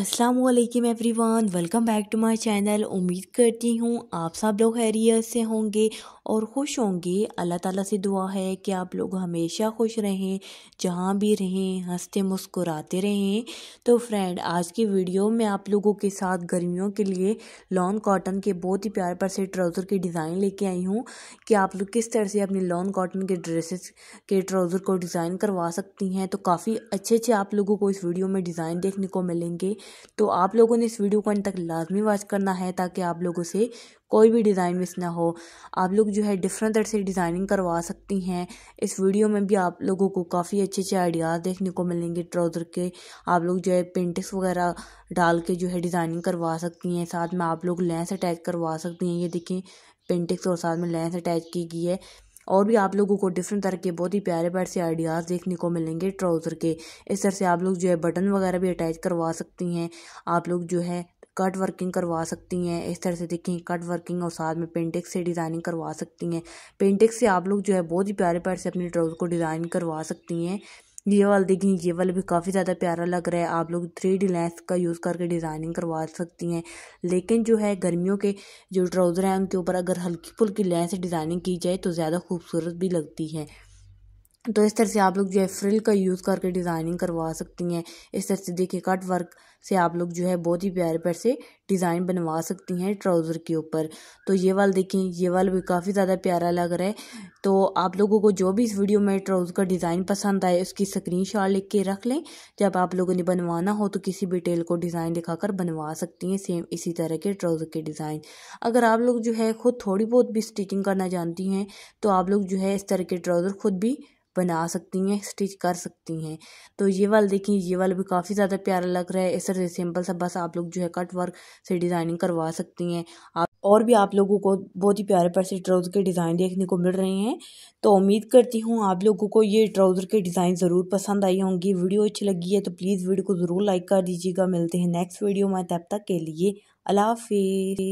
अस्सलाम वालेकुम everyone welcome back to my channel उम्मीद करती हूँ आप सब लोग हैरियत से होंगे और खुश होंगे अल्लाह ताला से दुआ है कि आप लोग हमेशा खुश रहें जहाँ भी रहें हंसते मुस्कुराते रहें तो फ्रेंड आज की वीडियो में आप लोगों के साथ गर्मियों के लिए लॉन कॉटन के बहुत ही प्यार पर से ट्राउज़र के डिज़ाइन लेके आई हूँ कि आप लोग किस तरह से अपने लॉन कॉटन के ड्रेसेस के ट्राउज़र को डिज़ाइन करवा सकती हैं तो काफ़ी अच्छे अच्छे आप लोगों को इस वीडियो में डिज़ाइन देखने को मिलेंगे तो आप लोगों ने इस वीडियो को अंत तक लाजमी वॉच करना है ताकि आप लोगों से कोई भी डिज़ाइन मिस ना हो आप लोग जो है डिफरेंट तरह से डिज़ाइनिंग करवा सकती हैं इस वीडियो में भी आप लोगों को काफ़ी अच्छे अच्छे आइडियाज़ देखने को मिलेंगे ट्राउज़र के आप लोग जो है पेंटिक्स वगैरह डाल के जो है डिज़ाइनिंग करवा सकती हैं साथ में आप लोग लेंस अटैच करवा सकती हैं ये देखें पेंटिक्स और साथ में लेंस अटैच की गई है और भी आप लोगों को डिफरेंट तरह के बहुत ही प्यारे प्यार से आइडियाज़ देखने को मिलेंगे ट्राउज़र के इस तरह से आप लोग जो है बटन वगैरह भी अटैच करवा सकती हैं आप लोग जो है कट वर्किंग करवा सकती हैं इस तरह से देखें कट वर्किंग और साथ में पेंटिक्स से डिज़ाइनिंग करवा सकती हैं पेंटिक्स से आप लोग जो है बहुत ही प्यारे प्यार से अपने ट्राउज़र को डिज़ाइन करवा सकती हैं ये वाला देखें ये वाला भी काफ़ी ज़्यादा प्यारा लग रहा है आप लोग थ्री डी लेंस का यूज़ करके डिज़ाइनिंग करवा सकती हैं लेकिन जो है गर्मियों के जो ट्राउज़र हैं उनके ऊपर अगर हल्की फुल्की लेंस डिज़ाइनिंग की जाए तो ज़्यादा खूबसूरत भी लगती है तो इस तरह से आप लोग जो है फ्रिल का यूज़ करके डिज़ाइनिंग करवा सकती हैं इस तरह से देखिए कट वर्क से आप लोग जो है बहुत ही प्यारे प्यार से डिज़ाइन बनवा सकती हैं ट्राउज़र के ऊपर तो ये वाला देखें ये वाला भी काफ़ी ज़्यादा प्यारा लग रहा है तो आप लोगों को जो भी इस वीडियो में ट्राउज़र का डिज़ाइन पसंद आए उसकी स्क्रीन शॉट लिख के रख लें जब आप लोगों ने बनवाना हो तो किसी भी टेल को डिज़ाइन कर बनवा सकती हैं सेम इसी तरह के ट्राउज़र के डिज़ाइन अगर आप लोग जो है खुद थोड़ी बहुत भी स्टिचिंग करना जानती हैं तो आप लोग जो है इस तरह के ट्राउज़र खुद भी बना सकती हैं स्टिच कर सकती हैं तो ये वाला देखिए ये वाला भी काफ़ी ज़्यादा प्यारा लग रहा है इस तरह से सिंपल सा बस आप लोग जो है कट वर्क से डिज़ाइनिंग करवा सकती हैं आप और भी आप लोगों को बहुत ही प्यारे प्यारे ट्राउज़र के डिज़ाइन देखने को मिल रहे हैं तो उम्मीद करती हूँ आप लोगों को ये ट्राउज़र के डिज़ाइन ज़रूर पसंद आई होंगी वीडियो अच्छी लगी है तो प्लीज़ वीडियो को ज़रूर लाइक कर दीजिएगा मिलते हैं नेक्स्ट वीडियो में तब तक के लिए अलाफे